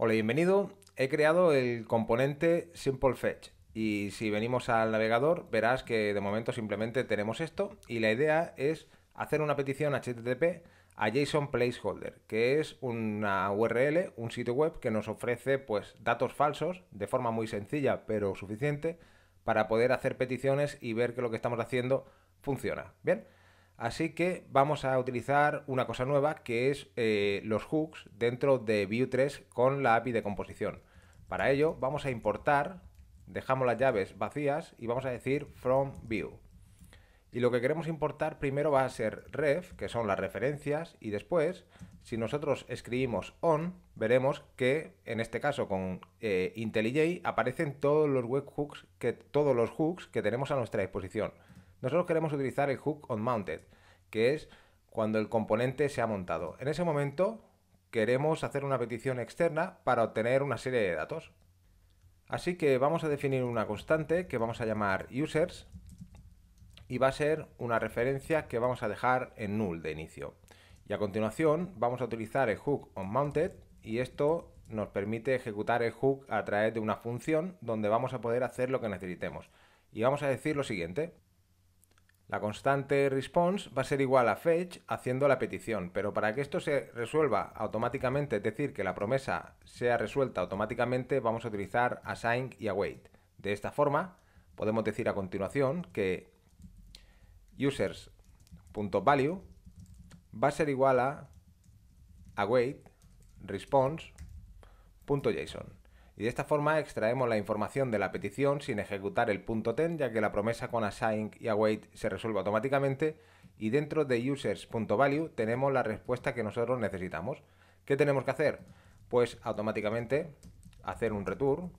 Hola, bienvenido. He creado el componente Simple Fetch y si venimos al navegador verás que de momento simplemente tenemos esto y la idea es hacer una petición HTTP a JSON Placeholder, que es una URL, un sitio web que nos ofrece pues datos falsos de forma muy sencilla pero suficiente para poder hacer peticiones y ver que lo que estamos haciendo funciona. Bien, Así que vamos a utilizar una cosa nueva que es eh, los hooks dentro de Vue 3 con la API de composición. Para ello vamos a importar, dejamos las llaves vacías y vamos a decir from view. Y lo que queremos importar primero va a ser ref, que son las referencias, y después, si nosotros escribimos on, veremos que en este caso con eh, IntelliJ aparecen todos los webhooks que todos los hooks que tenemos a nuestra disposición. Nosotros queremos utilizar el hook onMounted que es cuando el componente se ha montado. En ese momento queremos hacer una petición externa para obtener una serie de datos. Así que vamos a definir una constante que vamos a llamar users y va a ser una referencia que vamos a dejar en null de inicio. Y a continuación vamos a utilizar el hook onMounted y esto nos permite ejecutar el hook a través de una función donde vamos a poder hacer lo que necesitemos. Y vamos a decir lo siguiente, la constante response va a ser igual a fetch haciendo la petición, pero para que esto se resuelva automáticamente, es decir, que la promesa sea resuelta automáticamente, vamos a utilizar assign y await. De esta forma, podemos decir a continuación que users.value va a ser igual a await response.json y de esta forma extraemos la información de la petición sin ejecutar el punto .ten ya que la promesa con assign y await se resuelve automáticamente y dentro de users.value tenemos la respuesta que nosotros necesitamos. ¿Qué tenemos que hacer? Pues automáticamente hacer un return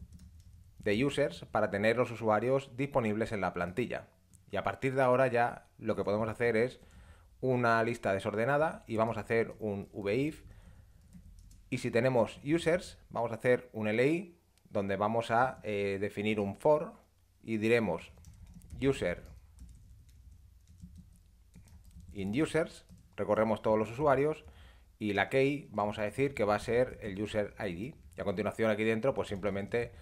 de users para tener los usuarios disponibles en la plantilla. Y a partir de ahora ya lo que podemos hacer es una lista desordenada y vamos a hacer un VIF. Y si tenemos users, vamos a hacer un LI donde vamos a eh, definir un for y diremos user in users, recorremos todos los usuarios y la key vamos a decir que va a ser el user ID. Y a continuación aquí dentro pues simplemente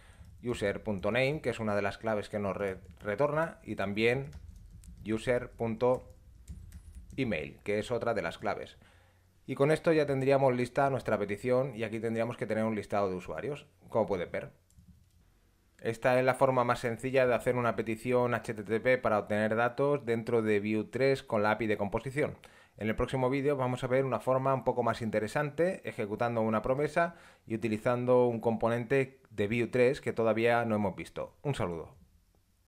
user.name, que es una de las claves que nos retorna, y también user.email, que es otra de las claves. Y con esto ya tendríamos lista nuestra petición y aquí tendríamos que tener un listado de usuarios, como puedes ver. Esta es la forma más sencilla de hacer una petición HTTP para obtener datos dentro de Vue 3 con la API de composición. En el próximo vídeo vamos a ver una forma un poco más interesante, ejecutando una promesa y utilizando un componente de Vue 3 que todavía no hemos visto. Un saludo.